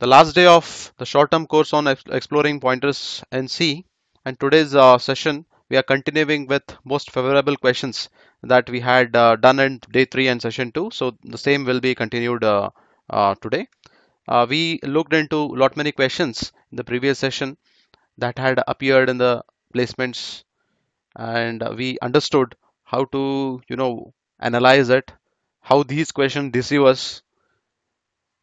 The last day of the short-term course on exploring pointers in C and today's uh, session we are continuing with most favorable questions that we had uh, done in day 3 and session 2 so the same will be continued uh, uh, today uh, we looked into lot many questions in the previous session that had appeared in the placements and we understood how to you know analyze it how these questions deceive us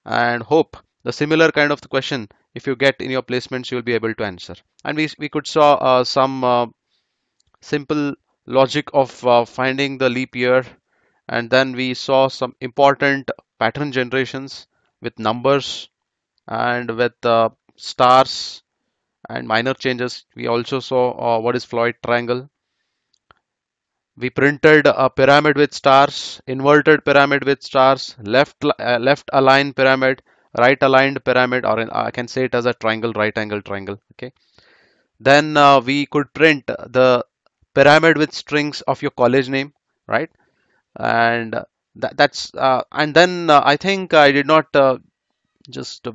and hope the similar kind of question if you get in your placements you will be able to answer and we, we could saw uh, some uh, simple logic of uh, finding the leap year and then we saw some important pattern generations with numbers and with uh, stars and minor changes we also saw uh, what is Floyd triangle we printed a pyramid with stars inverted pyramid with stars left uh, left align pyramid right aligned pyramid or I can say it as a triangle right angle triangle okay then uh, we could print the pyramid with strings of your college name right and that, that's uh, and then uh, I think I did not uh, just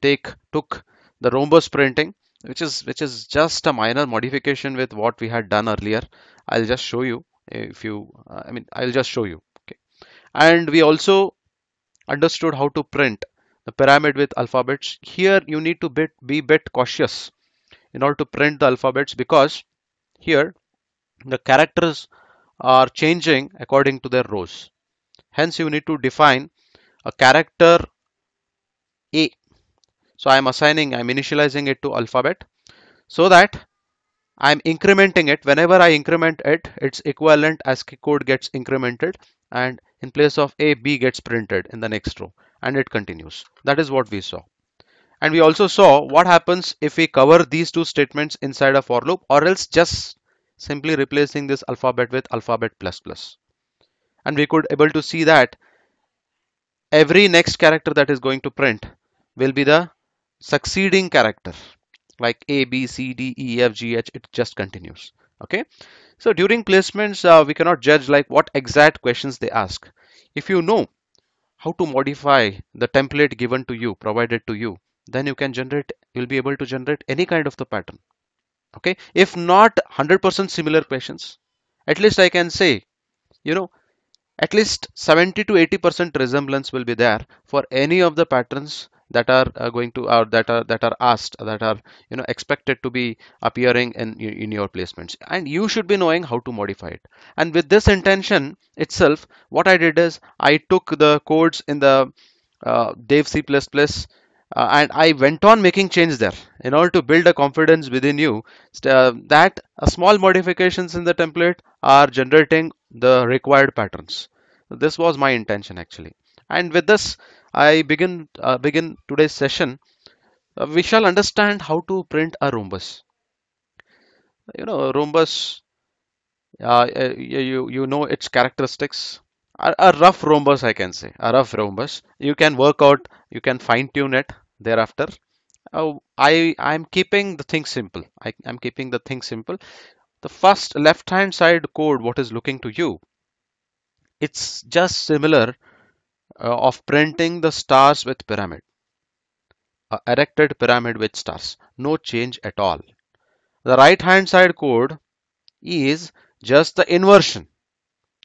take took the rhombus printing which is which is just a minor modification with what we had done earlier I'll just show you if you uh, I mean I'll just show you okay and we also understood how to print the pyramid with alphabets. Here you need to bit, be bit cautious in order to print the alphabets because here the characters are changing according to their rows. Hence you need to define a character A. So I am assigning, I am initializing it to alphabet so that I am incrementing it. Whenever I increment it, its equivalent ASCII code gets incremented and in place of A, B gets printed in the next row and it continues. That is what we saw. And we also saw what happens if we cover these two statements inside a for loop or else just simply replacing this alphabet with alphabet plus plus. And we could able to see that every next character that is going to print will be the succeeding character like A, B, C, D, E, F, G, H. It just continues okay so during placements uh, we cannot judge like what exact questions they ask if you know how to modify the template given to you provided to you then you can generate you'll be able to generate any kind of the pattern okay if not 100% similar questions at least I can say you know at least 70 to 80% resemblance will be there for any of the patterns that are uh, going to or uh, that are that are asked that are you know expected to be appearing in in your placements and you should be knowing how to modify it and with this intention itself what i did is i took the codes in the uh, dev c++ uh, and I went on making change there in order to build a confidence within you uh, that a small modifications in the template are generating the required patterns. This was my intention actually. And with this, I begin uh, begin today's session, uh, we shall understand how to print a rhombus. You know, rhombus. Uh, uh you you know its characteristics. A, a rough rhombus, I can say, a rough rhombus. You can work out, you can fine tune it thereafter. Oh, I I'm keeping the thing simple. I, I'm keeping the thing simple. The first left hand side code, what is looking to you, it's just similar uh, of printing the stars with pyramid a erected pyramid with stars no change at all the right hand side code is just the inversion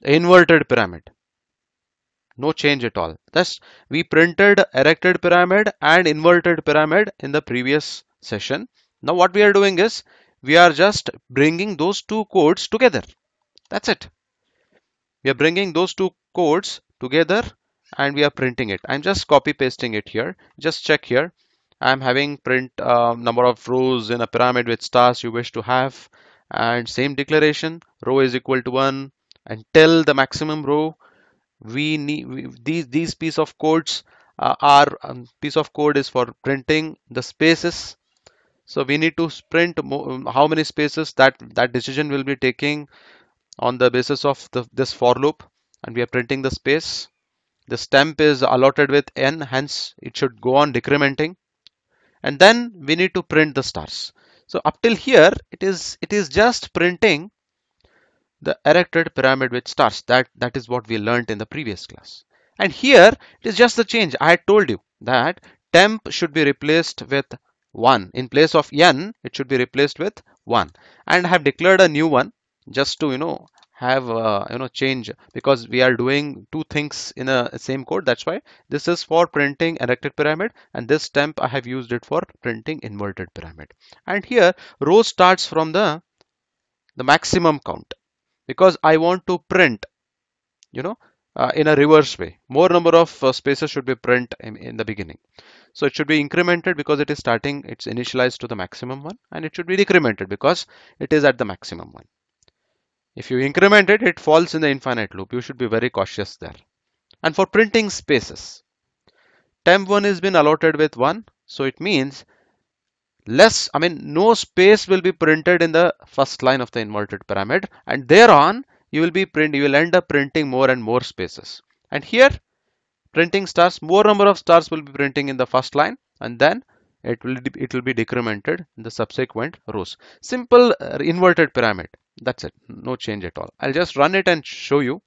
the inverted pyramid no change at all Thus, we printed erected pyramid and inverted pyramid in the previous session now what we are doing is we are just bringing those two codes together that's it we are bringing those two codes together and we are printing it i'm just copy pasting it here just check here i'm having print uh, number of rows in a pyramid with stars you wish to have and same declaration row is equal to one until the maximum row we need we, these these piece of codes uh, are um, piece of code is for printing the spaces so we need to print um, how many spaces that that decision will be taking on the basis of the, this for loop and we are printing the space the stamp is allotted with n hence it should go on decrementing and then we need to print the stars so up till here it is it is just printing the erected pyramid with stars that that is what we learnt in the previous class and here it is just the change i had told you that temp should be replaced with 1 in place of n it should be replaced with 1 and I have declared a new one just to you know have uh, you know change because we are doing two things in a same code that's why this is for printing erected pyramid and this temp i have used it for printing inverted pyramid and here row starts from the the maximum count because i want to print you know uh, in a reverse way more number of uh, spaces should be print in, in the beginning so it should be incremented because it is starting it's initialized to the maximum one and it should be decremented because it is at the maximum one if you increment it, it falls in the infinite loop. You should be very cautious there. And for printing spaces, temp1 has been allotted with 1. So it means less, I mean, no space will be printed in the first line of the inverted pyramid. And thereon, you will be print, you will end up printing more and more spaces. And here, printing stars, more number of stars will be printing in the first line. And then it will it will be decremented in the subsequent rows simple uh, inverted pyramid that's it no change at all i'll just run it and show you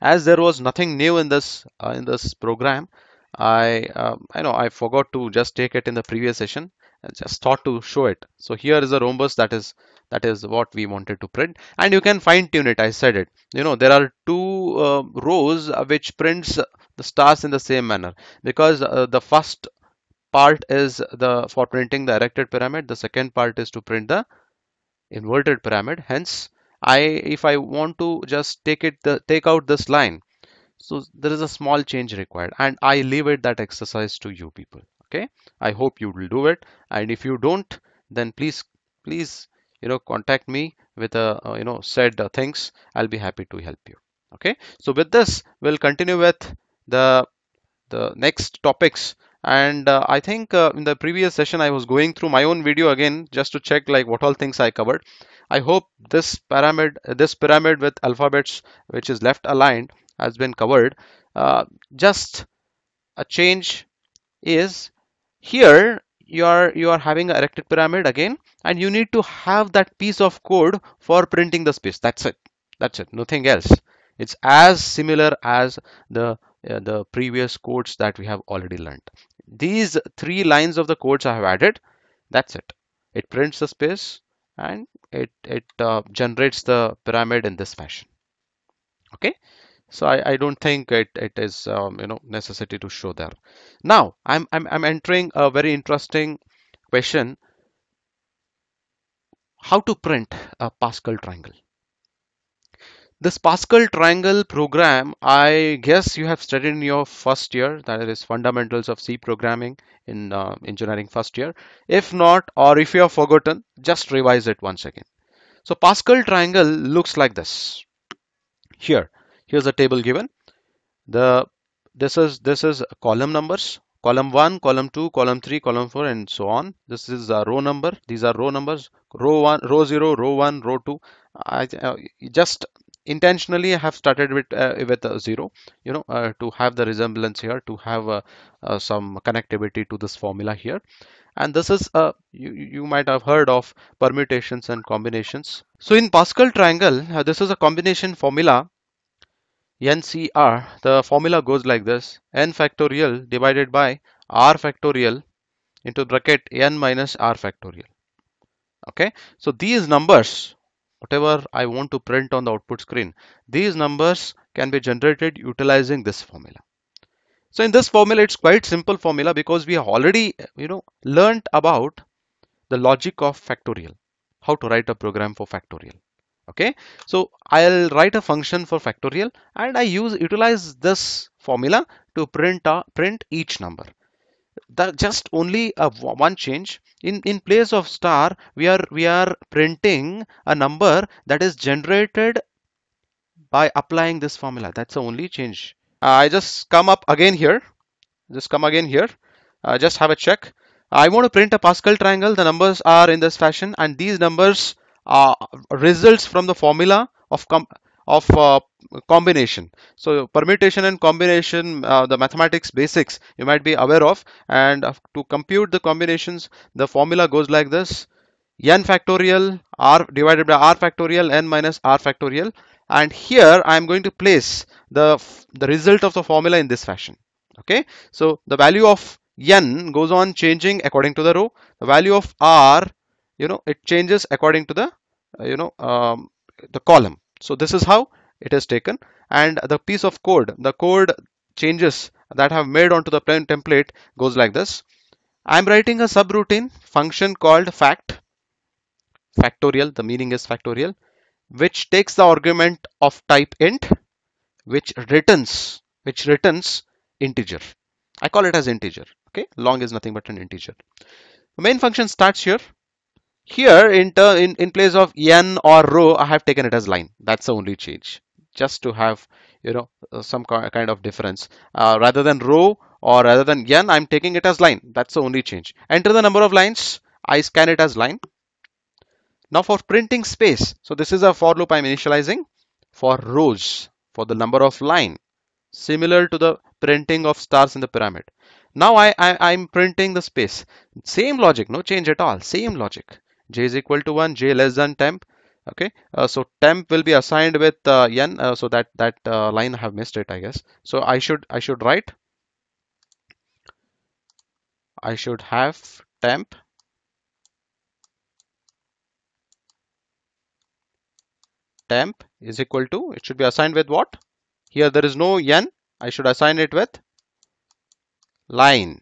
as there was nothing new in this uh, in this program i um, i know i forgot to just take it in the previous session I just thought to show it so here is a rhombus that is that is what we wanted to print and you can fine tune it i said it you know there are two uh, rows uh, which prints uh, the stars in the same manner because uh, the first part is the for printing the erected pyramid the second part is to print the inverted pyramid hence I if I want to just take it the take out this line so there is a small change required and I leave it that exercise to you people okay I hope you will do it and if you don't then please please you know contact me with a uh, you know said uh, things I'll be happy to help you okay so with this we'll continue with the the next topics and uh, i think uh, in the previous session i was going through my own video again just to check like what all things i covered i hope this pyramid this pyramid with alphabets which is left aligned has been covered uh, just a change is here you are you are having a erected pyramid again and you need to have that piece of code for printing the space that's it that's it nothing else it's as similar as the uh, the previous codes that we have already learned these three lines of the codes I have added that's it it prints the space and it, it uh, generates the pyramid in this fashion okay so I, I don't think it, it is um, you know necessity to show there now I'm, I'm, I'm entering a very interesting question how to print a Pascal triangle this Pascal triangle program, I guess you have studied in your first year, that is fundamentals of C programming in uh, engineering first year. If not, or if you have forgotten, just revise it once again. So Pascal triangle looks like this. Here, here's a table given. The this is this is column numbers, column 1, column 2, column 3, column 4 and so on. This is a row number. These are row numbers, row 1, row 0, row 1, row 2. I, uh, just intentionally I have started with uh, with a uh, zero you know uh, to have the resemblance here to have uh, uh some connectivity to this formula here and this is a uh, you, you might have heard of permutations and combinations so in Pascal triangle this is a combination formula NCR the formula goes like this n factorial divided by r factorial into bracket n minus r factorial okay so these numbers whatever I want to print on the output screen. These numbers can be generated utilizing this formula. So in this formula, it's quite simple formula because we have already, you know, learned about the logic of factorial, how to write a program for factorial. Okay, so I'll write a function for factorial and I use utilize this formula to print, a print each number just only a one change in in place of star we are we are printing a number that is generated by applying this formula that's the only change uh, I just come up again here just come again here uh, just have a check I want to print a Pascal triangle the numbers are in this fashion and these numbers are results from the formula of of uh, combination so permutation and combination uh, the mathematics basics you might be aware of and uh, to compute the combinations the formula goes like this n factorial r divided by r factorial n minus r factorial and here I am going to place the the result of the formula in this fashion okay so the value of n goes on changing according to the row the value of r you know it changes according to the uh, you know um, the column so this is how it is taken and the piece of code, the code changes that have made onto the plain template goes like this. I'm writing a subroutine function called fact, factorial, the meaning is factorial, which takes the argument of type int, which returns, which returns integer. I call it as integer. Okay, long is nothing but an integer. The main function starts here here in, in, in place of n or row, I have taken it as line. That's the only change just to have you know uh, some kind of difference uh, rather than row or rather than n i'm taking it as line that's the only change enter the number of lines i scan it as line now for printing space so this is a for loop i'm initializing for rows for the number of line similar to the printing of stars in the pyramid now i, I i'm printing the space same logic no change at all same logic j is equal to 1 j less than temp okay uh, so temp will be assigned with uh, n uh, so that that uh, line I have missed it I guess so I should I should write I should have temp temp is equal to it should be assigned with what here there is no n I should assign it with line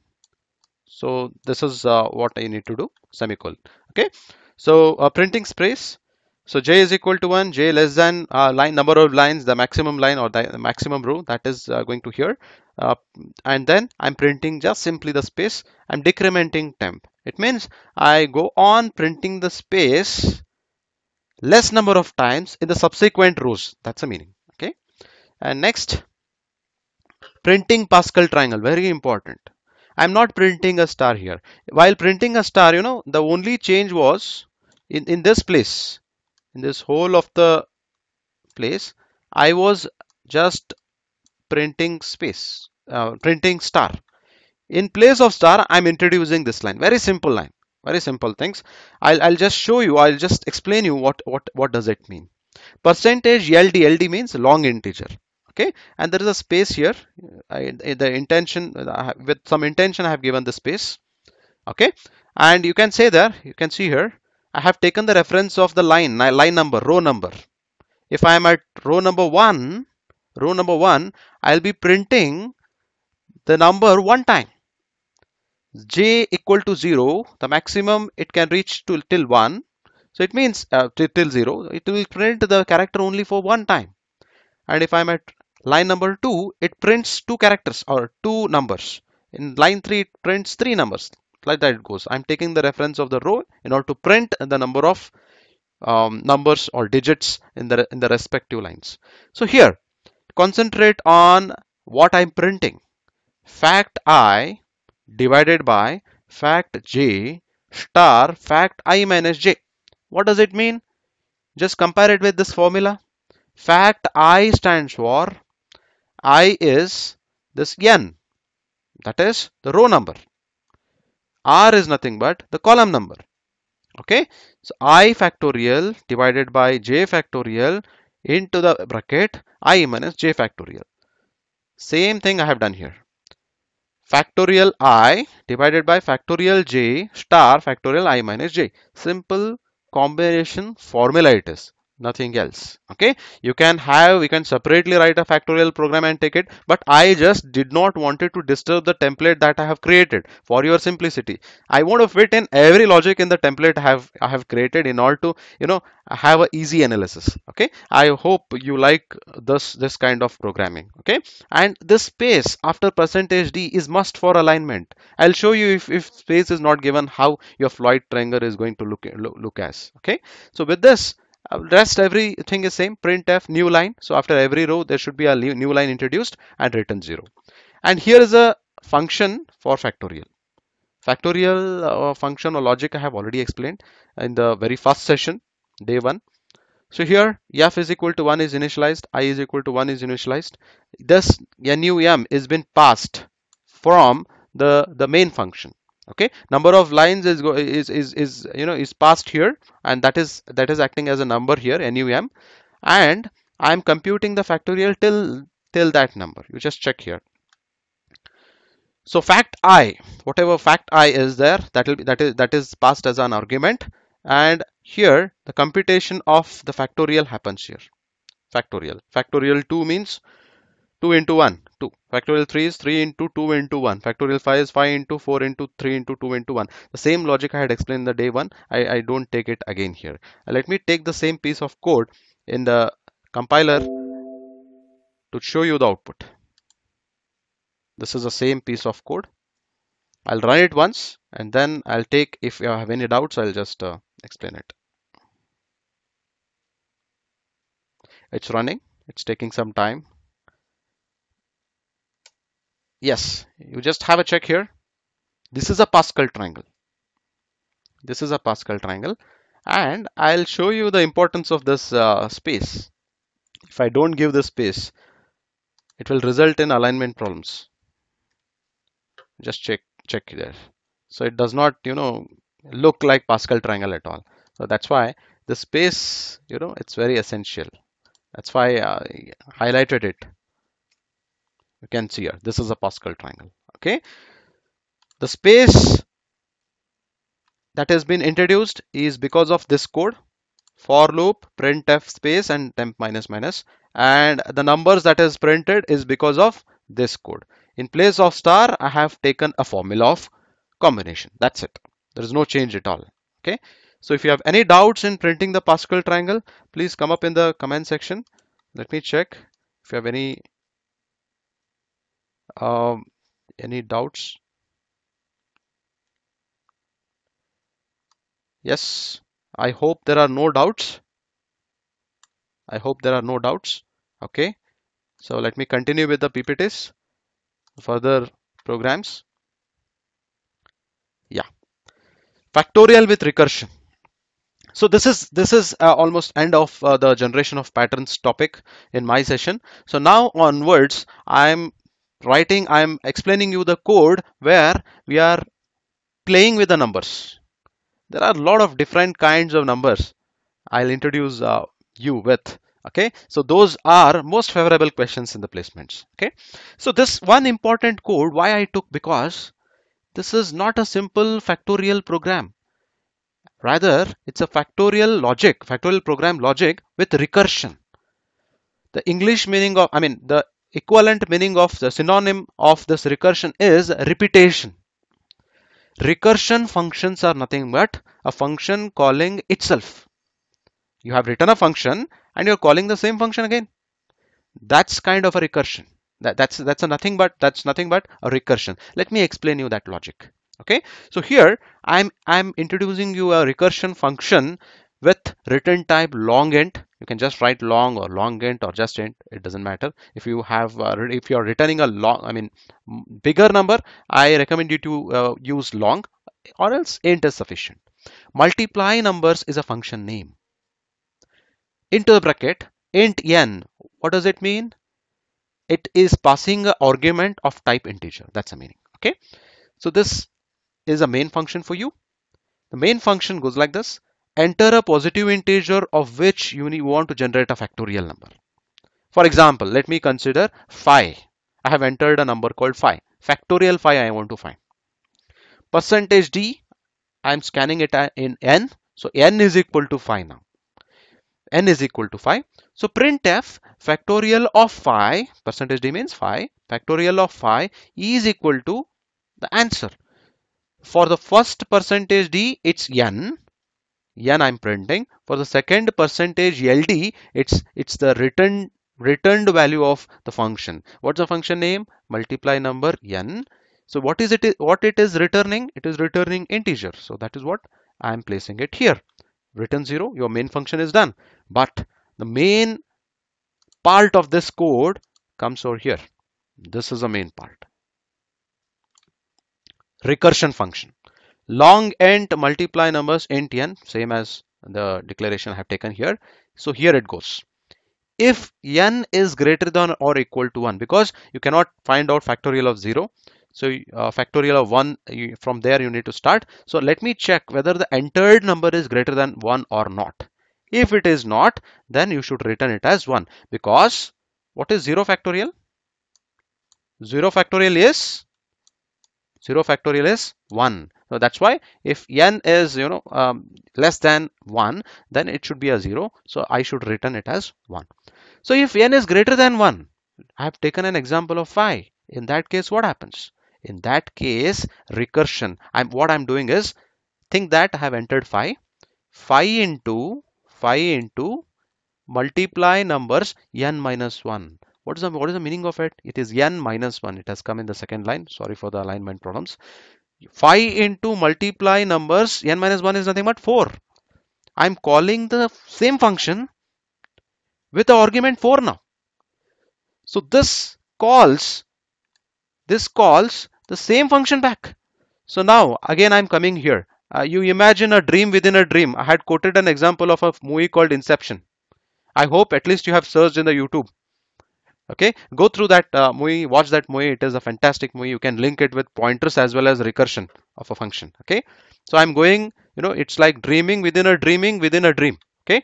so this is uh, what I need to do semicolon okay so uh, printing space so j is equal to 1 j less than uh, line number of lines the maximum line or the, the maximum row that is uh, going to here uh, and then I'm printing just simply the space I'm decrementing temp it means I go on printing the space less number of times in the subsequent rows that's the meaning okay and next printing Pascal triangle very important I'm not printing a star here while printing a star you know the only change was in in this place in this whole of the place I was just printing space uh, printing star in place of star I'm introducing this line very simple line very simple things I'll, I'll just show you I'll just explain you what what what does it mean percentage LD LD means long integer okay and there is a space here I, the intention with some intention I have given the space okay and you can say there you can see here I have taken the reference of the line line number row number if I am at row number 1 row number 1 I'll be printing the number one time j equal to 0 the maximum it can reach to till 1 so it means uh, till 0 it will print the character only for one time and if I'm at line number 2 it prints two characters or two numbers in line 3 it prints three numbers like that it goes i'm taking the reference of the row in order to print the number of um, numbers or digits in the in the respective lines so here concentrate on what i'm printing fact i divided by fact j star fact i minus j what does it mean just compare it with this formula fact i stands for i is this n that is the row number r is nothing but the column number okay so i factorial divided by j factorial into the bracket i minus j factorial same thing i have done here factorial i divided by factorial j star factorial i minus j simple combination formula it is nothing else okay you can have you can separately write a factorial program and take it but i just did not wanted to disturb the template that i have created for your simplicity i want to fit in every logic in the template i have i have created in order to you know have a easy analysis okay i hope you like this this kind of programming okay and this space after percentage d is must for alignment i'll show you if, if space is not given how your floyd triangle is going to look look, look as okay so with this uh, rest everything is same printf new line so after every row there should be a new line introduced and return 0 and here is a function for factorial factorial uh, function or logic I have already explained in the very first session day 1 so here f is equal to 1 is initialized i is equal to 1 is initialized this num is been passed from the the main function okay number of lines is is is, is you know is passed here and that is that is acting as a number here num and i am computing the factorial till till that number you just check here so fact i whatever fact i is there that will be that is that is passed as an argument and here the computation of the factorial happens here factorial factorial 2 means 2 into 1 2 factorial 3 is 3 into 2 into 1 factorial 5 is 5 into 4 into 3 into 2 into 1 the same logic I had explained in the day 1 I, I don't take it again here let me take the same piece of code in the compiler to show you the output this is the same piece of code I'll run it once and then I'll take if you have any doubts I'll just uh, explain it it's running it's taking some time yes you just have a check here this is a Pascal triangle this is a Pascal triangle and I'll show you the importance of this uh, space if I don't give this space it will result in alignment problems just check check there so it does not you know look like Pascal triangle at all so that's why the space you know it's very essential that's why I highlighted it you can see here this is a Pascal triangle okay the space that has been introduced is because of this code for loop printf space and temp minus minus and the numbers that is printed is because of this code in place of star I have taken a formula of combination that's it there is no change at all okay so if you have any doubts in printing the Pascal triangle please come up in the comment section let me check if you have any um, any doubts? Yes, I hope there are no doubts. I hope there are no doubts. Okay, so let me continue with the PPTs, further programs. Yeah, factorial with recursion. So this is this is uh, almost end of uh, the generation of patterns topic in my session. So now onwards, I'm writing i'm explaining you the code where we are playing with the numbers there are a lot of different kinds of numbers i'll introduce uh, you with okay so those are most favorable questions in the placements okay so this one important code why i took because this is not a simple factorial program rather it's a factorial logic factorial program logic with recursion the english meaning of i mean the equivalent meaning of the synonym of this recursion is repetition recursion functions are nothing but a function calling itself you have written a function and you're calling the same function again that's kind of a recursion that, that's that's a nothing but that's nothing but a recursion let me explain you that logic okay so here i'm i'm introducing you a recursion function with return type long int you can just write long or long int or just int it doesn't matter if you have uh, if you are returning a long i mean bigger number i recommend you to uh, use long or else int is sufficient multiply numbers is a function name into the bracket int n what does it mean it is passing an argument of type integer that's the meaning okay so this is a main function for you the main function goes like this enter a positive integer of which you want to generate a factorial number. For example, let me consider 5. I have entered a number called 5. Factorial 5 I want to find. Percentage D, I am scanning it in n. So n is equal to 5 now. n is equal to 5. So printf factorial of 5, percentage D means 5, factorial of 5 is equal to the answer. For the first percentage D, it's n yen i'm printing for the second percentage ld it's it's the return returned value of the function what's the function name multiply number n so what is it what it is returning it is returning integer so that is what i am placing it here return 0 your main function is done but the main part of this code comes over here this is the main part recursion function long int multiply numbers int n same as the declaration I have taken here so here it goes if n is greater than or equal to 1 because you cannot find out factorial of 0 so uh, factorial of 1 you, from there you need to start so let me check whether the entered number is greater than 1 or not if it is not then you should return it as 1 because what is 0 factorial 0 factorial is 0 factorial is 1 so that's why if n is, you know, um, less than 1, then it should be a 0. So I should return it as 1. So if n is greater than 1, I have taken an example of phi. In that case, what happens? In that case, recursion. I'm What I'm doing is, think that I have entered phi. Phi into, phi into, multiply numbers n minus 1 what is the what is the meaning of it it is n minus 1 it has come in the second line sorry for the alignment problems 5 into multiply numbers n minus 1 is nothing but 4 I'm calling the same function with the argument 4 now so this calls this calls the same function back so now again I'm coming here uh, you imagine a dream within a dream I had quoted an example of a movie called Inception I hope at least you have searched in the YouTube okay go through that uh, movie watch that movie it is a fantastic movie you can link it with pointers as well as recursion of a function okay so i'm going you know it's like dreaming within a dreaming within a dream okay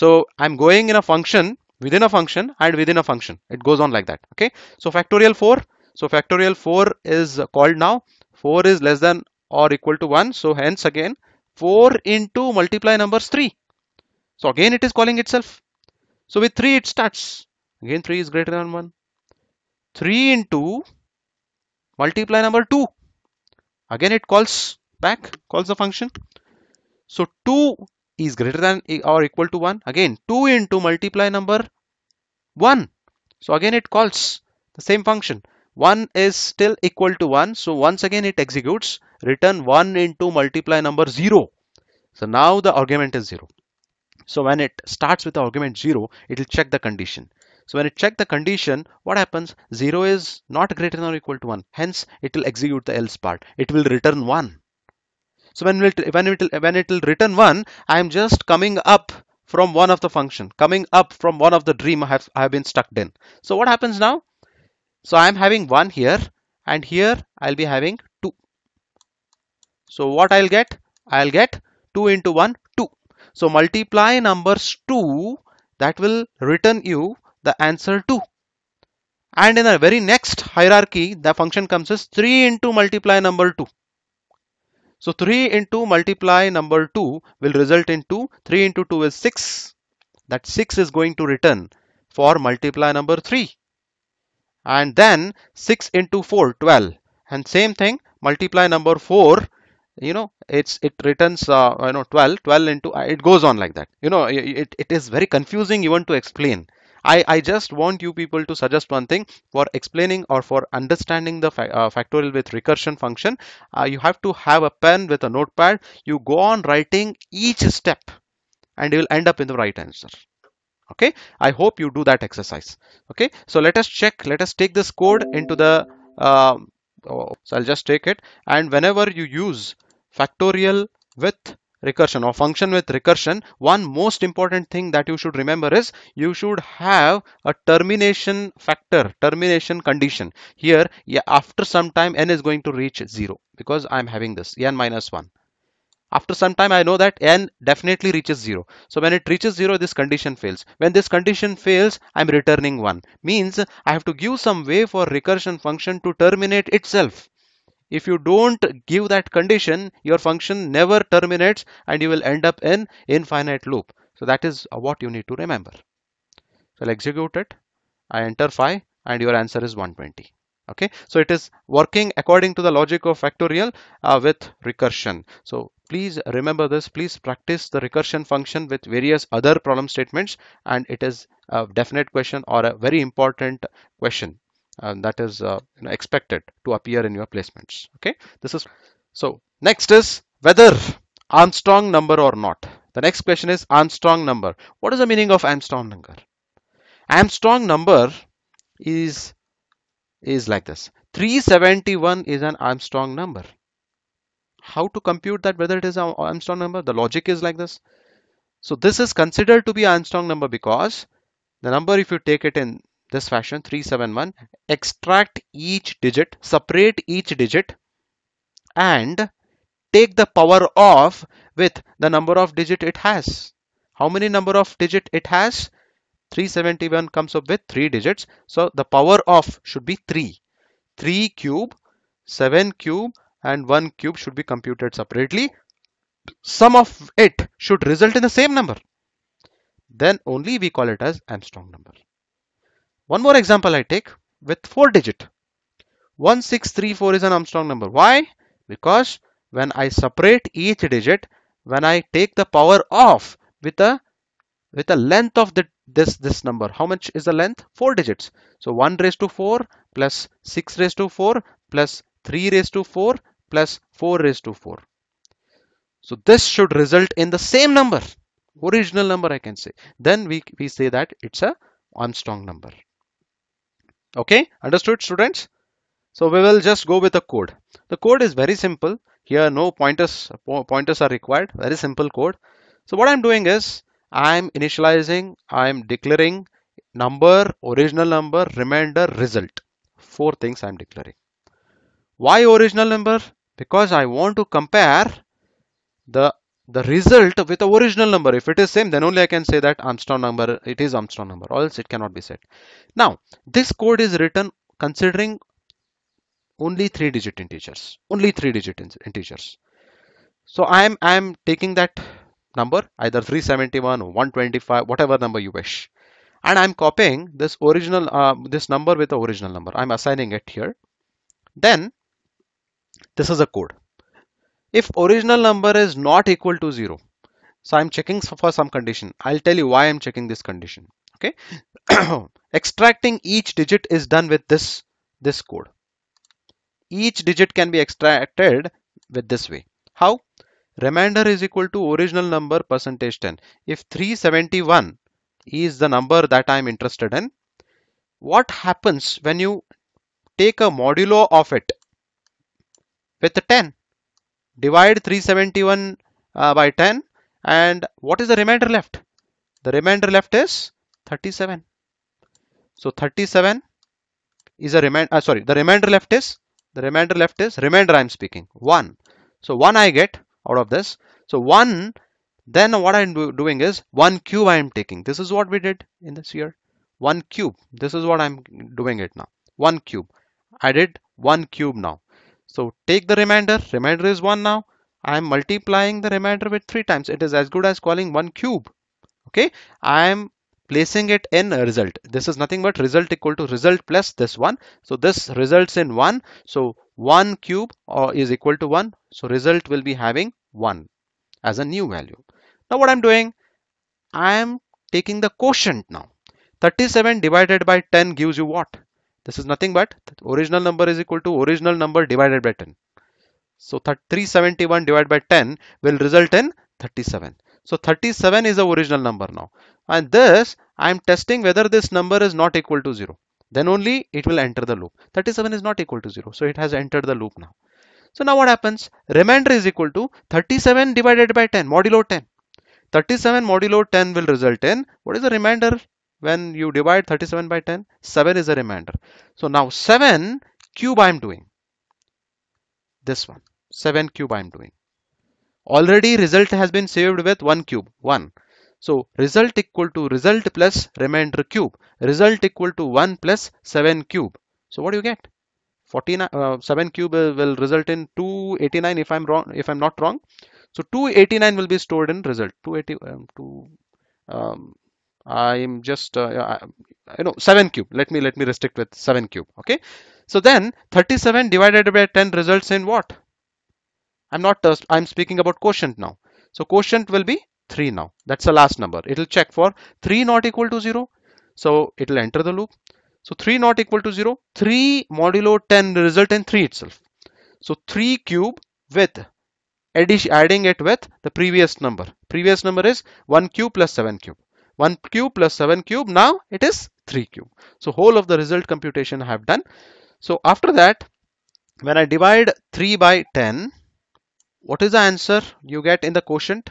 so i'm going in a function within a function and within a function it goes on like that okay so factorial 4 so factorial 4 is called now 4 is less than or equal to 1 so hence again 4 into multiply numbers 3 so again it is calling itself so with 3 it starts Again 3 is greater than 1. 3 into multiply number 2. Again it calls back, calls the function. So 2 is greater than or equal to 1. Again 2 into multiply number 1. So again it calls the same function. 1 is still equal to 1 so once again it executes return 1 into multiply number 0 so now the argument is 0 so when it starts with the argument 0 it will check the condition so when it checks the condition, what happens? 0 is not greater than or equal to 1. Hence, it will execute the else part. It will return 1. So when, it will, when, it will, when it will return 1, I am just coming up from one of the function, coming up from one of the dream I have, I have been stuck in. So what happens now? So I am having 1 here and here I'll be having 2. So what I'll get? I'll get 2 into 1, 2. So multiply numbers 2 that will return you the answer 2 and in the very next hierarchy the function comes as 3 into multiply number 2 so 3 into multiply number 2 will result in 2 3 into 2 is 6 that 6 is going to return for multiply number 3 and then 6 into 4 12 and same thing multiply number 4 you know it's it returns uh, you know 12 12 into uh, it goes on like that you know it, it is very confusing even to explain I, I just want you people to suggest one thing for explaining or for understanding the fa uh, factorial with recursion function. Uh, you have to have a pen with a notepad. You go on writing each step and you will end up in the right answer okay i hope you do that exercise okay so let us check let us take this code into the uh, so i'll just take it and whenever you use factorial with recursion or function with recursion, one most important thing that you should remember is you should have a termination factor, termination condition. Here, yeah, after some time, n is going to reach 0 because I'm having this n minus 1. After some time, I know that n definitely reaches 0. So when it reaches 0, this condition fails. When this condition fails, I'm returning 1. Means I have to give some way for recursion function to terminate itself if you don't give that condition your function never terminates and you will end up in infinite loop so that is what you need to remember so i'll execute it i enter 5 and your answer is 120 okay so it is working according to the logic of factorial uh, with recursion so please remember this please practice the recursion function with various other problem statements and it is a definite question or a very important question and that is uh, expected to appear in your placements okay this is so next is whether Armstrong number or not the next question is Armstrong number what is the meaning of Armstrong number Armstrong number is is like this 371 is an Armstrong number how to compute that whether it is an Armstrong number the logic is like this so this is considered to be Armstrong number because the number if you take it in this fashion 371 extract each digit separate each digit and take the power of with the number of digit it has how many number of digit it has 371 comes up with three digits so the power of should be 3 3 cube 7 cube and 1 cube should be computed separately sum of it should result in the same number then only we call it as Armstrong number one more example I take with 4 digit. 1634 is an Armstrong number. Why? Because when I separate each digit, when I take the power off with a with a length of the, this this number. How much is the length? 4 digits. So 1 raised to 4 plus 6 raised to 4 plus 3 raised to 4 plus 4 raised to 4. So this should result in the same number, original number I can say. Then we, we say that it's a Armstrong number okay understood students so we will just go with the code the code is very simple here no pointers pointers are required very simple code so what i'm doing is i'm initializing i'm declaring number original number remainder result four things i'm declaring why original number because i want to compare the the result with the original number if it is same then only i can say that armstrong number it is armstrong number or else it cannot be said now this code is written considering only three digit integers only three digit integers so i am i am taking that number either 371 or 125 whatever number you wish and i'm copying this original uh, this number with the original number i'm assigning it here then this is a code if original number is not equal to 0 so I'm checking for some condition I'll tell you why I'm checking this condition okay extracting each digit is done with this this code each digit can be extracted with this way how remainder is equal to original number percentage 10 if 371 is the number that I'm interested in what happens when you take a modulo of it with 10 divide 371 uh, by 10 and what is the remainder left the remainder left is 37 so 37 is a remainder uh, sorry the remainder left is the remainder left is remainder i'm speaking 1 so 1 i get out of this so 1 then what i'm do doing is 1 cube i'm taking this is what we did in this year 1 cube this is what i'm doing it now 1 cube i did 1 cube now so take the remainder, remainder is 1 now. I am multiplying the remainder with 3 times. It is as good as calling 1 cube. Okay, I am placing it in result. This is nothing but result equal to result plus this one. So this results in 1. So 1 cube or uh, is equal to 1. So result will be having 1 as a new value. Now what I'm doing, I am taking the quotient now. 37 divided by 10 gives you what? This is nothing but original number is equal to original number divided by 10. So 371 divided by 10 will result in 37. So 37 is the original number now. And this I am testing whether this number is not equal to 0. Then only it will enter the loop. 37 is not equal to 0. So it has entered the loop now. So now what happens? Remainder is equal to 37 divided by 10 modulo 10. 37 modulo 10 will result in what is the remainder when you divide 37 by 10 7 is a remainder so now 7 cube i'm doing this one 7 cube i'm doing already result has been saved with 1 cube 1 so result equal to result plus remainder cube result equal to 1 plus 7 cube so what do you get 49 uh, 7 cube will result in 289 if i'm wrong if i'm not wrong so 289 will be stored in result 280 um, 2 um, I'm just uh, you know 7 cube let me let me restrict with 7 cube okay so then 37 divided by 10 results in what I'm not uh, I'm speaking about quotient now so quotient will be 3 now that's the last number it will check for 3 not equal to 0 so it will enter the loop so 3 not equal to 0 3 modulo 10 result in 3 itself so 3 cube with addition adding it with the previous number previous number is 1 cube plus 7 cube 1 cube plus 7 cube. Now it is 3 cube. So whole of the result computation I have done. So after that, when I divide 3 by 10, what is the answer you get in the quotient?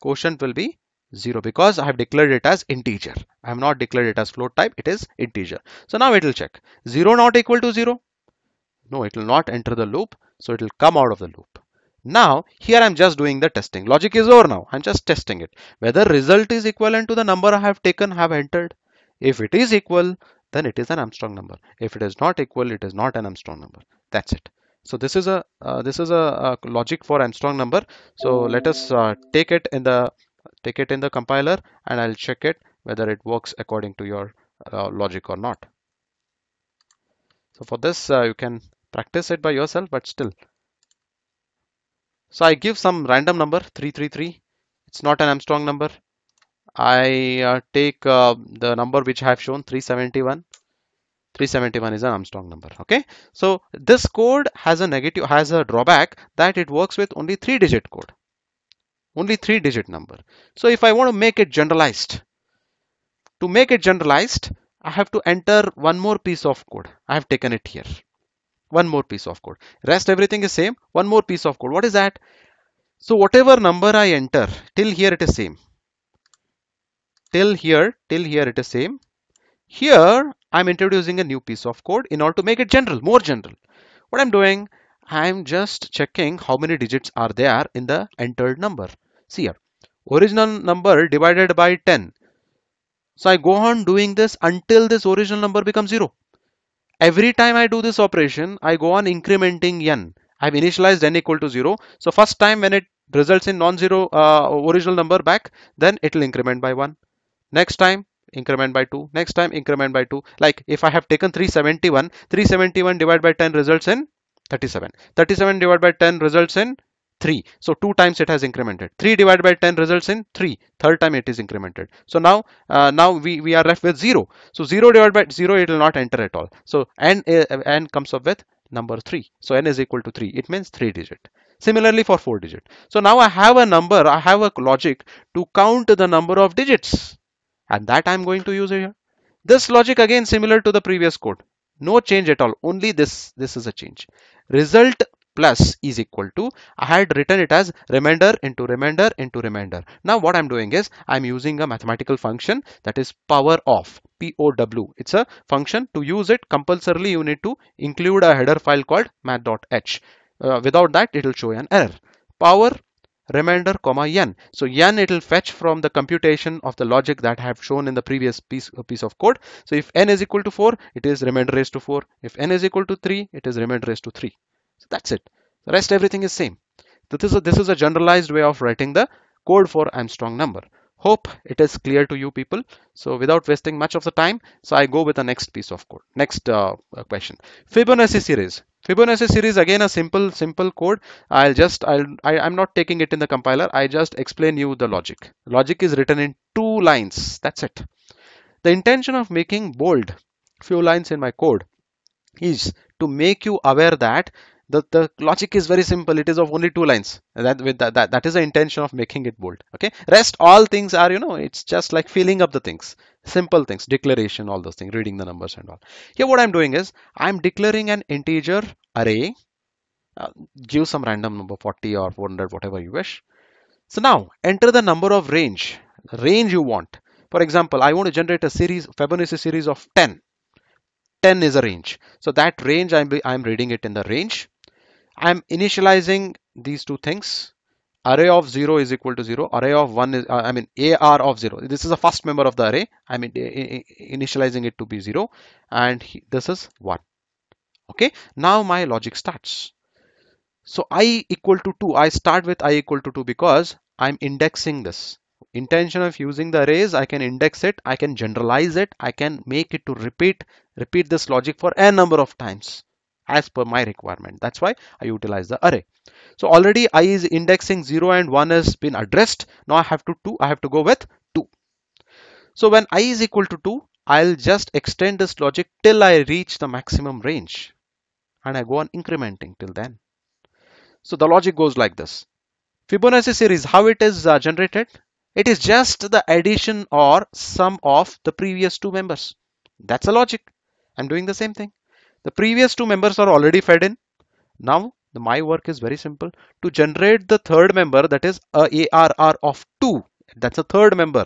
Quotient will be 0 because I have declared it as integer. I have not declared it as float type. It is integer. So now it will check 0 not equal to 0. No, it will not enter the loop. So it will come out of the loop. Now here I'm just doing the testing. Logic is over now. I'm just testing it. Whether result is equivalent to the number I have taken, have entered. If it is equal, then it is an Armstrong number. If it is not equal, it is not an Armstrong number. That's it. So this is a uh, this is a, a, logic for Armstrong number. So let us uh, take it in the take it in the compiler and I'll check it whether it works according to your uh, logic or not. So for this, uh, you can practice it by yourself, but still so I give some random number 333. It's not an Armstrong number. I uh, take uh, the number which I have shown 371. 371 is an Armstrong number. Okay. So this code has a negative, has a drawback that it works with only three digit code, only three digit number. So if I want to make it generalized, to make it generalized, I have to enter one more piece of code. I have taken it here one more piece of code rest everything is same one more piece of code what is that so whatever number I enter till here it is same till here till here it is same here I'm introducing a new piece of code in order to make it general more general what I'm doing I'm just checking how many digits are there in the entered number see here original number divided by 10 so I go on doing this until this original number becomes 0 every time I do this operation I go on incrementing n I've initialized n equal to 0 so first time when it results in non-zero uh, original number back then it will increment by 1 next time increment by 2 next time increment by 2 like if I have taken 371 371 divided by 10 results in 37 37 divided by 10 results in 3 so two times it has incremented 3 divided by 10 results in 3 third time it is incremented so now uh, now we we are left with 0 so 0 divided by 0 it will not enter at all so n uh, n comes up with number 3 so n is equal to 3 it means 3 digit similarly for 4 digit so now i have a number i have a logic to count the number of digits and that i'm going to use here this logic again similar to the previous code no change at all only this this is a change result plus is equal to I had written it as remainder into remainder into remainder. Now what I'm doing is I'm using a mathematical function that is power of POW. It's a function to use it compulsorily you need to include a header file called math.h. Uh, without that it will show an error. Power remainder comma n so n it will fetch from the computation of the logic that i have shown in the previous piece, uh, piece of code so if n is equal to 4 it is remainder raised to 4 if n is equal to 3 it is remainder raised to 3 so that's it. The rest everything is same. This is, a, this is a generalized way of writing the code for Armstrong number. Hope it is clear to you people. So without wasting much of the time, so I go with the next piece of code. Next uh, uh, question. Fibonacci series. Fibonacci series again a simple simple code. I'll just I'll I, I'm not taking it in the compiler. I just explain you the logic. Logic is written in two lines. That's it. The intention of making bold few lines in my code is to make you aware that the, the logic is very simple it is of only two lines that with that, that that is the intention of making it bold okay rest all things are you know it's just like filling up the things simple things declaration all those things reading the numbers and all here what i'm doing is i'm declaring an integer array uh, give some random number 40 or 400 whatever you wish so now enter the number of range range you want for example i want to generate a series fibonacci series of 10 10 is a range so that range i'm i'm reading it in the range I'm initializing these two things. Array of 0 is equal to 0. Array of 1 is, uh, I mean, AR of 0. This is the first member of the array. I mean, initializing it to be 0. And he, this is 1. Okay. Now my logic starts. So i equal to 2. I start with i equal to 2 because I'm indexing this. Intention of using the arrays, I can index it, I can generalize it, I can make it to repeat repeat this logic for n number of times as per my requirement. That's why I utilize the array. So already i is indexing 0 and 1 has been addressed. Now I have to 2, I have to go with 2. So when i is equal to 2, I'll just extend this logic till I reach the maximum range and I go on incrementing till then. So the logic goes like this. Fibonacci series, how it is uh, generated? It is just the addition or sum of the previous two members. That's the logic. I'm doing the same thing. The previous two members are already fed in. Now my work is very simple to generate the third member that is a ARR of 2 that's a third member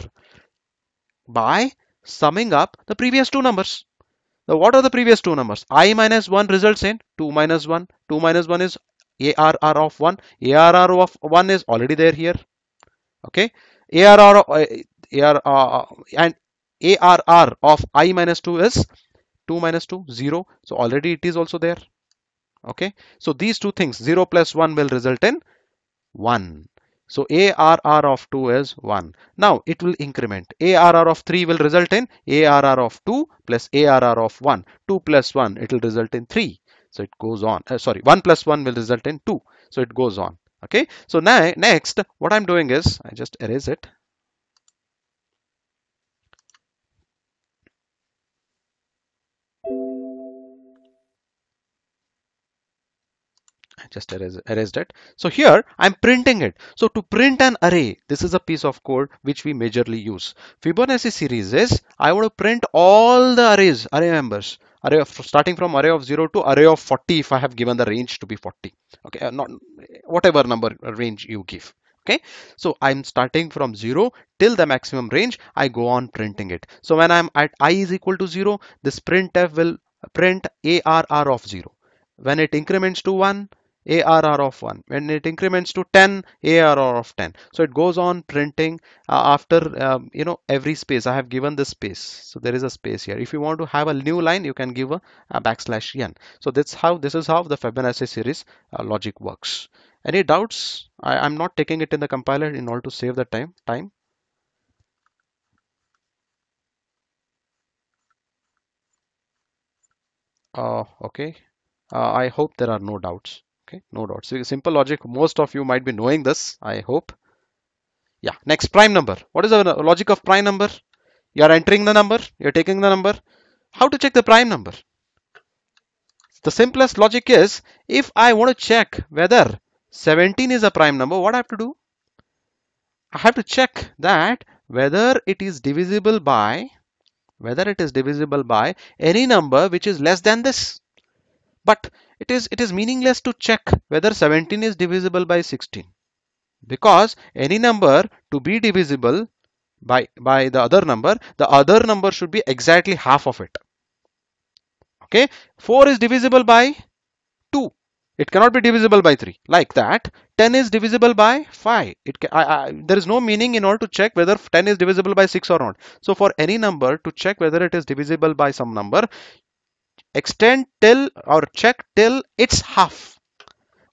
by summing up the previous two numbers now what are the previous two numbers i minus 1 results in 2 minus 1 2 minus 1 is ARR of 1 ARR of 1 is already there here okay ARR, uh, ARR uh, and ARR of i minus 2 is 2 minus 2 0 so already it is also there okay so these two things 0 plus 1 will result in 1 so ARR of 2 is 1 now it will increment ARR of 3 will result in ARR of 2 plus ARR of 1 2 plus 1 it will result in 3 so it goes on uh, sorry 1 plus 1 will result in 2 so it goes on okay so now next what I'm doing is I just erase it just erase, erased that. so here i'm printing it so to print an array this is a piece of code which we majorly use fibonacci series is i want to print all the arrays array members array of starting from array of 0 to array of 40 if i have given the range to be 40 okay uh, not whatever number uh, range you give okay so i'm starting from 0 till the maximum range i go on printing it so when i'm at i is equal to 0 this printf will print arr of 0 when it increments to 1 ARR of 1. When it increments to 10, ARR of 10. So it goes on printing uh, after, um, you know, every space. I have given this space. So there is a space here. If you want to have a new line, you can give a, a backslash n. So that's how, this is how the Fibonacci series uh, logic works. Any doubts? I, I'm not taking it in the compiler in order to save the time. time. Uh, okay uh, I hope there are no doubts okay no dot so simple logic most of you might be knowing this i hope yeah next prime number what is the logic of prime number you are entering the number you're taking the number how to check the prime number the simplest logic is if i want to check whether 17 is a prime number what i have to do i have to check that whether it is divisible by whether it is divisible by any number which is less than this but it is it is meaningless to check whether 17 is divisible by 16 because any number to be divisible by by the other number the other number should be exactly half of it okay 4 is divisible by 2 it cannot be divisible by 3 like that 10 is divisible by 5 it I, I, there is no meaning in order to check whether 10 is divisible by 6 or not so for any number to check whether it is divisible by some number extend till or check till its half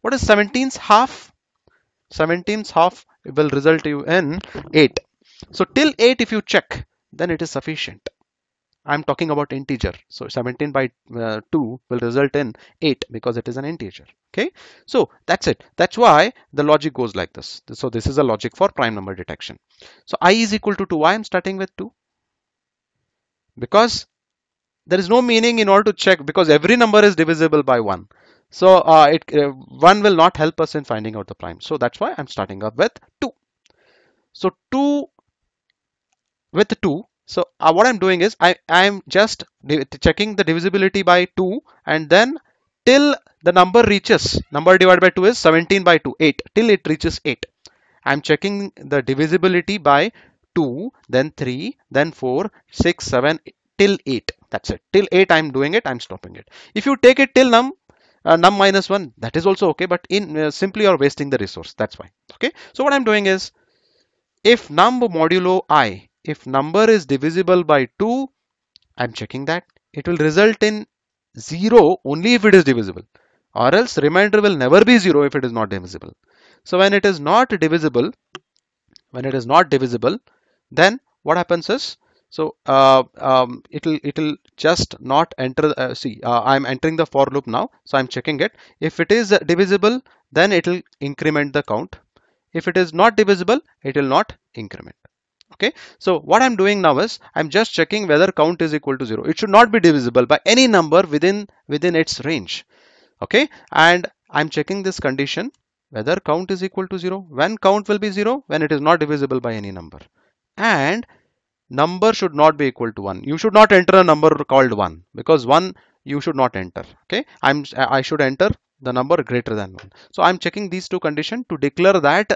what is 17's half 17's half will result you in 8 so till 8 if you check then it is sufficient I'm talking about integer so 17 by uh, 2 will result in 8 because it is an integer okay so that's it that's why the logic goes like this so this is a logic for prime number detection so i is equal to 2 why I'm starting with 2 because there is no meaning in order to check because every number is divisible by 1. So uh, it uh, 1 will not help us in finding out the prime. So that's why I'm starting up with 2. So 2 with 2. So uh, what I'm doing is I, I'm just checking the divisibility by 2 and then till the number reaches number divided by 2 is 17 by 2 8 till it reaches 8. I'm checking the divisibility by 2 then 3 then 4 6 7 till 8 that's it till 8 i'm doing it i'm stopping it if you take it till num uh, num minus 1 that is also okay but in uh, simply you're wasting the resource that's why okay so what i'm doing is if num modulo i if number is divisible by 2 i'm checking that it will result in 0 only if it is divisible or else remainder will never be 0 if it is not divisible so when it is not divisible when it is not divisible then what happens is so uh, um, it'll it'll just not enter uh, see uh, i'm entering the for loop now so i'm checking it if it is divisible then it'll increment the count if it is not divisible it will not increment okay so what i'm doing now is i'm just checking whether count is equal to zero it should not be divisible by any number within within its range okay and i'm checking this condition whether count is equal to zero when count will be zero when it is not divisible by any number and number should not be equal to 1 you should not enter a number called 1 because 1 you should not enter okay i'm i should enter the number greater than 1 so i'm checking these two condition to declare that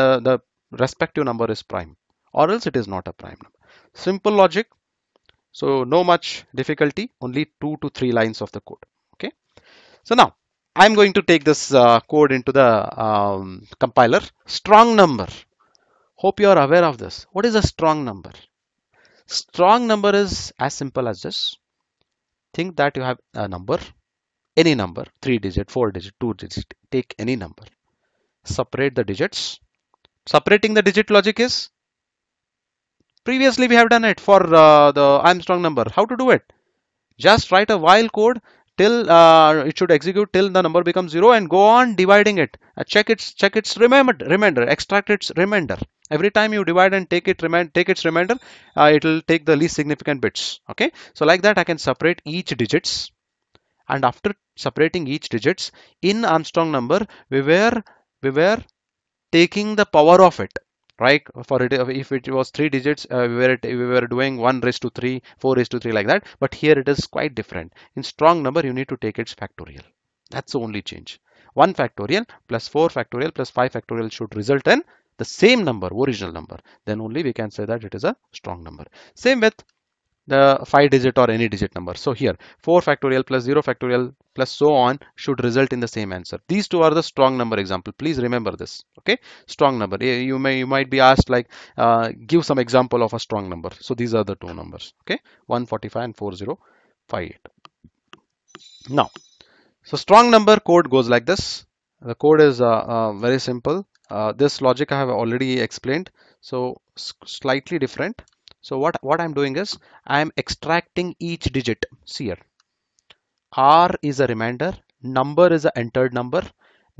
the the respective number is prime or else it is not a prime number simple logic so no much difficulty only two to three lines of the code okay so now i'm going to take this uh, code into the um, compiler strong number hope you are aware of this what is a strong number strong number is as simple as this think that you have a number any number three digit four digit two digit take any number separate the digits separating the digit logic is previously we have done it for uh, the Armstrong number how to do it just write a while code till uh, it should execute till the number becomes 0 and go on dividing it uh, check its check its remainder remainder extract its remainder every time you divide and take it remain take its remainder uh, it will take the least significant bits okay so like that i can separate each digits and after separating each digits in armstrong number we were we were taking the power of it right for it if it was three digits uh, we were we were doing 1 raised to 3 4 raised to 3 like that but here it is quite different in strong number you need to take its factorial that's the only change 1 factorial plus 4 factorial plus 5 factorial should result in the same number original number then only we can say that it is a strong number same with the five digit or any digit number so here 4 factorial plus 0 factorial plus so on should result in the same answer these two are the strong number example please remember this okay strong number eh, you may you might be asked like uh, give some example of a strong number so these are the two numbers okay 145 and 4058 now so strong number code goes like this the code is uh, uh, very simple uh, this logic I have already explained so slightly different so what what i'm doing is i'm extracting each digit see here r is a remainder number is an entered number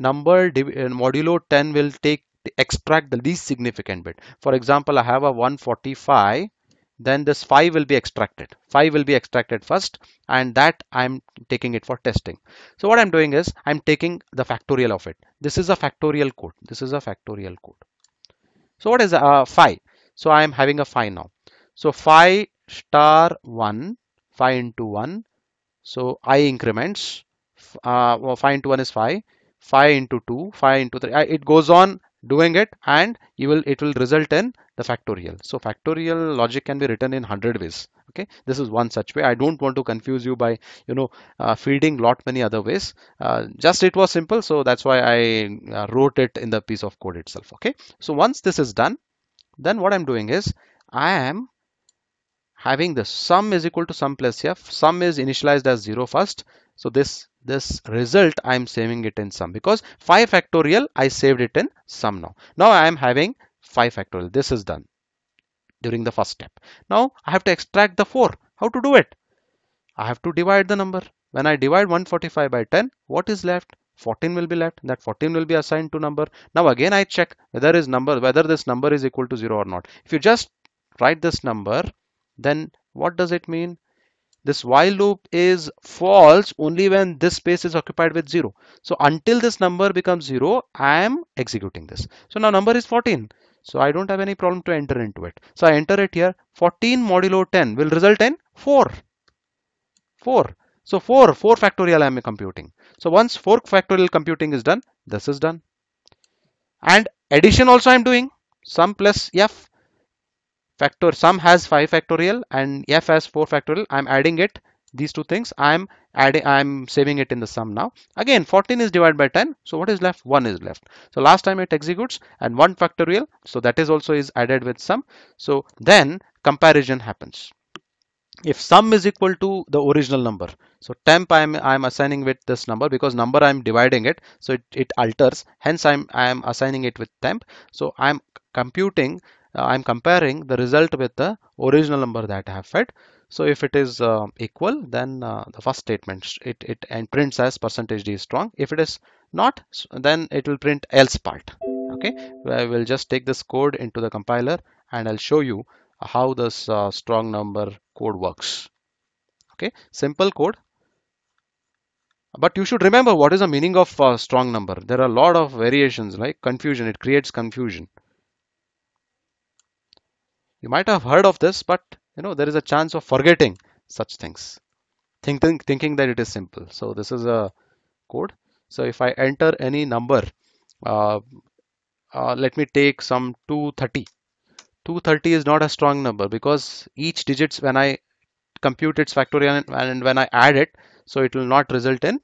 number uh, modulo 10 will take extract the least significant bit for example i have a 145 then this 5 will be extracted 5 will be extracted first and that i'm taking it for testing so what i'm doing is i'm taking the factorial of it this is a factorial code this is a factorial code so what is a uh, 5 so i am having a 5 now so 5 star 1, 5 into 1. So i increments, uh, 5 into 1 is 5, 5 into 2, 5 into 3. Uh, it goes on doing it and you will it will result in the factorial so factorial logic can be written in 100 ways okay this is one such way i don't want to confuse you by you know uh, feeding lot many other ways uh, just it was simple so that's why i uh, wrote it in the piece of code itself okay so once this is done then what i'm doing is i am having the sum is equal to sum plus f sum is initialized as 0 first so this this result I am saving it in sum because 5 factorial I saved it in sum now now I am having 5 factorial this is done during the first step now I have to extract the 4 how to do it I have to divide the number when I divide 145 by 10 what is left 14 will be left that 14 will be assigned to number now again I check whether is number whether this number is equal to 0 or not if you just write this number then what does it mean this while loop is false only when this space is occupied with 0 so until this number becomes 0 I am executing this so now number is 14 so I don't have any problem to enter into it so I enter it here 14 modulo 10 will result in 4 4 so 4 4 factorial I am computing so once 4 factorial computing is done this is done and addition also I am doing sum plus f factor sum has 5 factorial and f has 4 factorial i'm adding it these two things i'm adding i'm saving it in the sum now again 14 is divided by 10 so what is left 1 is left so last time it executes and 1 factorial so that is also is added with sum so then comparison happens if sum is equal to the original number so temp i'm i'm assigning with this number because number i'm dividing it so it, it alters hence i'm i'm assigning it with temp so i'm computing uh, I'm comparing the result with the original number that I have fed. So if it is uh, equal, then uh, the first statement it, it and prints as percentage d strong. If it is not, then it will print else part. Okay, I will just take this code into the compiler and I'll show you how this uh, strong number code works. Okay, simple code. But you should remember what is the meaning of uh, strong number. There are a lot of variations like confusion. It creates confusion. You might have heard of this, but you know there is a chance of forgetting such things, think, think, thinking that it is simple. So this is a code. So if I enter any number, uh, uh, let me take some 230. 230 is not a strong number because each digits when I compute its factorial and, and when I add it, so it will not result in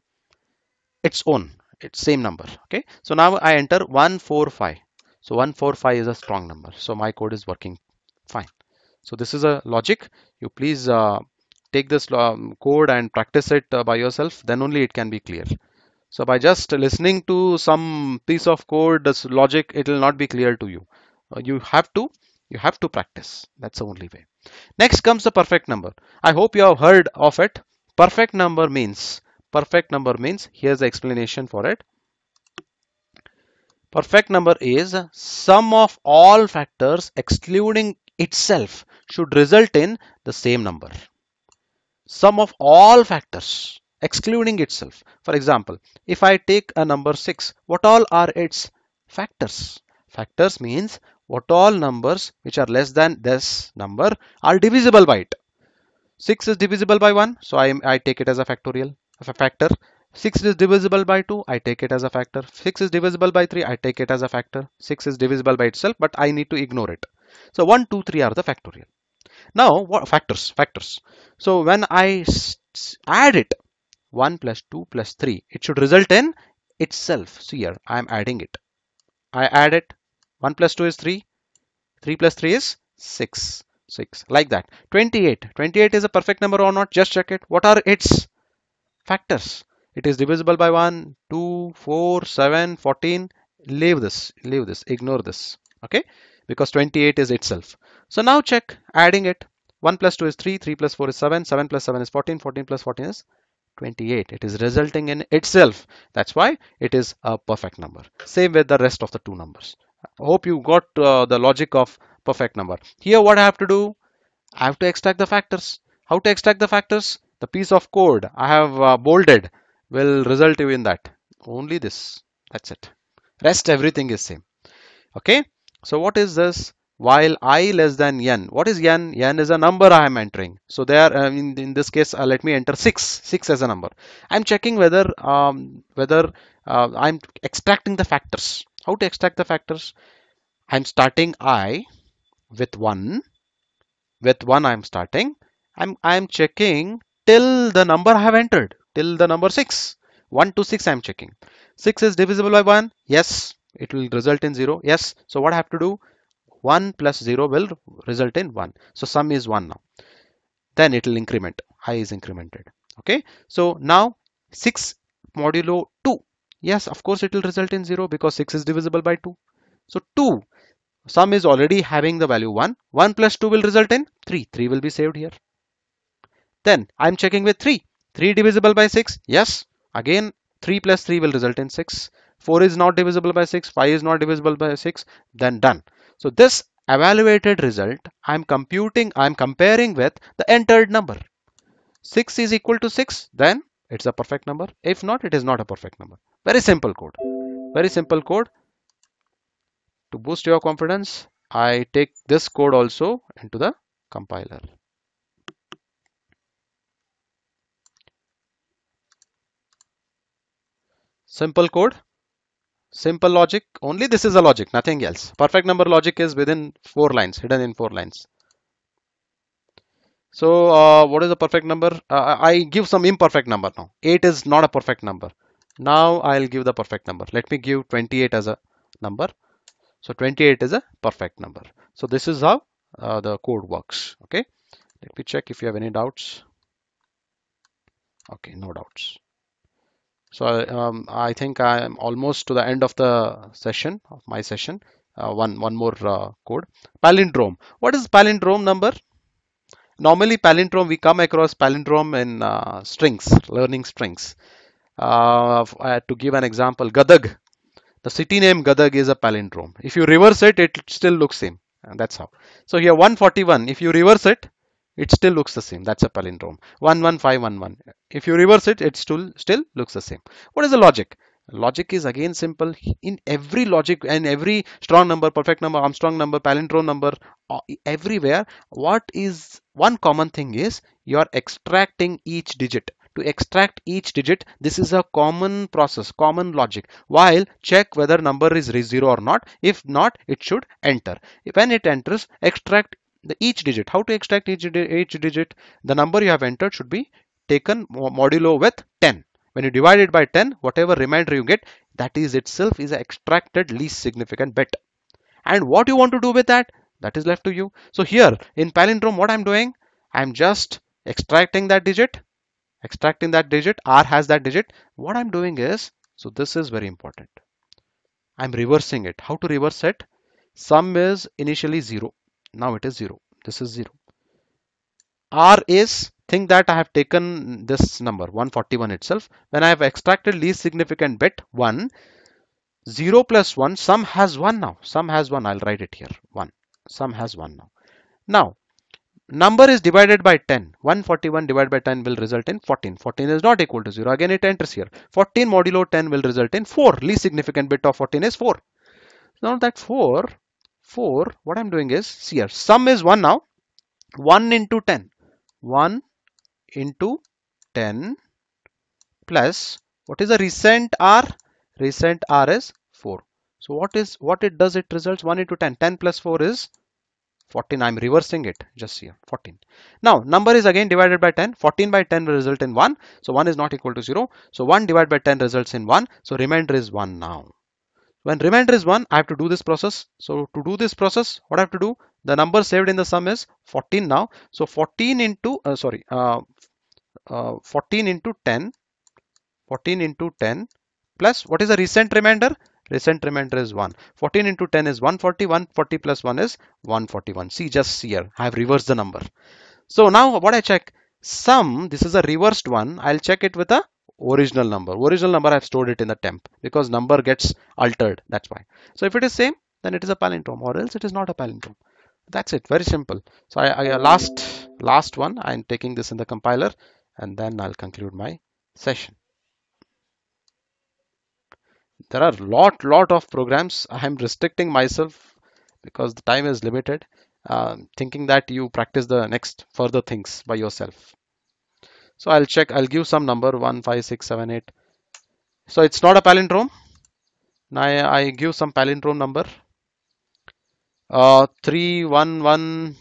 its own it's same number okay so now i enter 145 so 145 is a strong number so my code is working fine so this is a logic you please uh, take this um, code and practice it uh, by yourself then only it can be clear so by just listening to some piece of code this logic it will not be clear to you uh, you have to you have to practice that's the only way next comes the perfect number i hope you have heard of it perfect number means perfect number means here's the explanation for it perfect number is sum of all factors excluding itself should result in the same number. Sum of all factors excluding itself. For example, if I take a number 6, what all are its factors? Factors means what all numbers which are less than this number are divisible by it. 6 is divisible by 1, so I, I take it as a factorial, as a factor. 6 is divisible by 2, I take it as a factor. 6 is divisible by 3, I take it as a factor. 6 is divisible by itself, but I need to ignore it. So 1, 2, 3 are the factorial. Now what factors? Factors. So when I add it 1 plus 2 plus 3 it should result in itself. So here I am adding it. I add it 1 plus 2 is 3 3 plus 3 is 6 6 like that 28 28 is a perfect number or not just check it what are its factors it is divisible by 1 2 4 7 14 leave this leave this ignore this okay because 28 is itself. So now check adding it. 1 plus 2 is 3, 3 plus 4 is 7, 7 plus 7 is 14, 14 plus 14 is 28. It is resulting in itself. That's why it is a perfect number. Same with the rest of the two numbers. I hope you got uh, the logic of perfect number. Here what I have to do, I have to extract the factors. How to extract the factors? The piece of code I have uh, bolded will result you in that. Only this. That's it. Rest everything is same. Okay. So what is this? While i less than n. What is n? n is a number I am entering. So there, um, uh, in, in this case, uh, let me enter 6, 6 as a number. I'm checking whether, um, whether uh, I'm extracting the factors. How to extract the factors? I'm starting i with 1. With 1 I'm starting. I'm, I'm checking till the number I have entered, till the number 6. 1 to 6 I'm checking. 6 is divisible by 1. Yes it will result in 0 yes so what I have to do 1 plus 0 will result in 1 so sum is 1 now then it will increment i is incremented okay so now 6 modulo 2 yes of course it will result in 0 because 6 is divisible by 2 so 2 sum is already having the value 1 1 plus 2 will result in 3 3 will be saved here then i'm checking with 3 3 divisible by 6 yes again 3 plus 3 will result in 6 4 is not divisible by 6 5 is not divisible by 6 then done so this evaluated result i'm computing i'm comparing with the entered number 6 is equal to 6 then it's a perfect number if not it is not a perfect number very simple code very simple code to boost your confidence i take this code also into the compiler simple code simple logic only this is a logic nothing else perfect number logic is within four lines hidden in four lines so uh, what is a perfect number uh, i give some imperfect number now 8 is not a perfect number now i'll give the perfect number let me give 28 as a number so 28 is a perfect number so this is how uh, the code works okay let me check if you have any doubts okay no doubts so um, I think I am almost to the end of the session of my session. Uh, one one more uh, code palindrome. What is palindrome number? Normally palindrome we come across palindrome in uh, strings, learning strings. Uh, to give an example, Gadag. The city name Gadag is a palindrome. If you reverse it, it still looks same. And that's how. So here 141. If you reverse it, it still looks the same that's a palindrome 11511 if you reverse it it still still looks the same what is the logic logic is again simple in every logic and every strong number perfect number armstrong number palindrome number uh, everywhere what is one common thing is you are extracting each digit to extract each digit this is a common process common logic while check whether number is zero or not if not it should enter when it enters extract the each digit how to extract each, each digit the number you have entered should be taken modulo with 10 when you divide it by 10 whatever remainder you get that is itself is extracted least significant bit and what you want to do with that that is left to you so here in palindrome what i'm doing i'm just extracting that digit extracting that digit r has that digit what i'm doing is so this is very important i'm reversing it how to reverse it sum is initially 0 now it is 0 this is 0 r is think that I have taken this number 141 itself when I have extracted least significant bit 1 0 plus 1 sum has 1 now sum has 1 I'll write it here 1 sum has 1 now now number is divided by 10 141 divided by 10 will result in 14 14 is not equal to 0 again it enters here 14 modulo 10 will result in 4 least significant bit of 14 is 4 now that 4 4 what i'm doing is see here sum is 1 now 1 into 10 1 into 10 plus what is the recent r recent r is 4 so what is what it does it results 1 into 10 10 plus 4 is 14 i'm reversing it just here 14 now number is again divided by 10 14 by 10 will result in 1 so 1 is not equal to 0 so 1 divided by 10 results in 1 so remainder is 1 now when remainder is 1, I have to do this process. So to do this process, what I have to do? The number saved in the sum is 14 now. So 14 into, uh, sorry, uh, uh, 14 into 10, 14 into 10 plus what is the recent remainder? Recent remainder is 1. 14 into 10 is 140, 140 plus 1 is 141. See just here, I have reversed the number. So now what I check? Sum, this is a reversed one. I'll check it with a original number original number i've stored it in the temp because number gets altered that's why so if it is same then it is a palindrome or else it is not a palindrome that's it very simple so I, I last last one i'm taking this in the compiler and then i'll conclude my session there are lot lot of programs i'm restricting myself because the time is limited uh, thinking that you practice the next further things by yourself so I'll check, I'll give some number 1, 5, 6, 7, 8. So it's not a palindrome. Now I, I give some palindrome number. Uh, 3, 1, 1,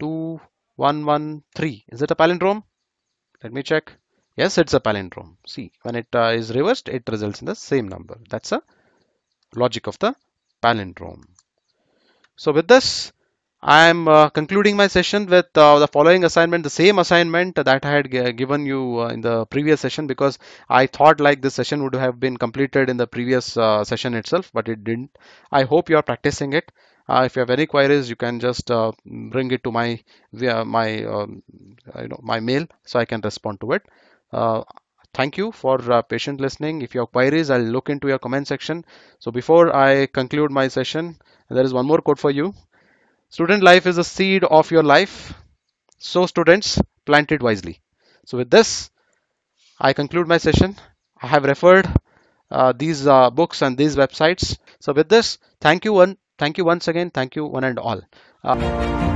2, 1, 1, 3. Is it a palindrome? Let me check. Yes, it's a palindrome. See, when it uh, is reversed, it results in the same number. That's a logic of the palindrome. So with this, I am uh, concluding my session with uh, the following assignment, the same assignment that I had given you uh, in the previous session because I thought like this session would have been completed in the previous uh, session itself, but it didn't. I hope you are practicing it. Uh, if you have any queries, you can just uh, bring it to my via my um, you know my mail so I can respond to it. thank you for patient listening. If you have queries, I'll look into your comment section. So before I conclude my session, there is one more code for you. Student life is a seed of your life. So students plant it wisely. So with this, I conclude my session. I have referred uh, these uh, books and these websites. So with this, thank you one, thank you once again, thank you one and all. Uh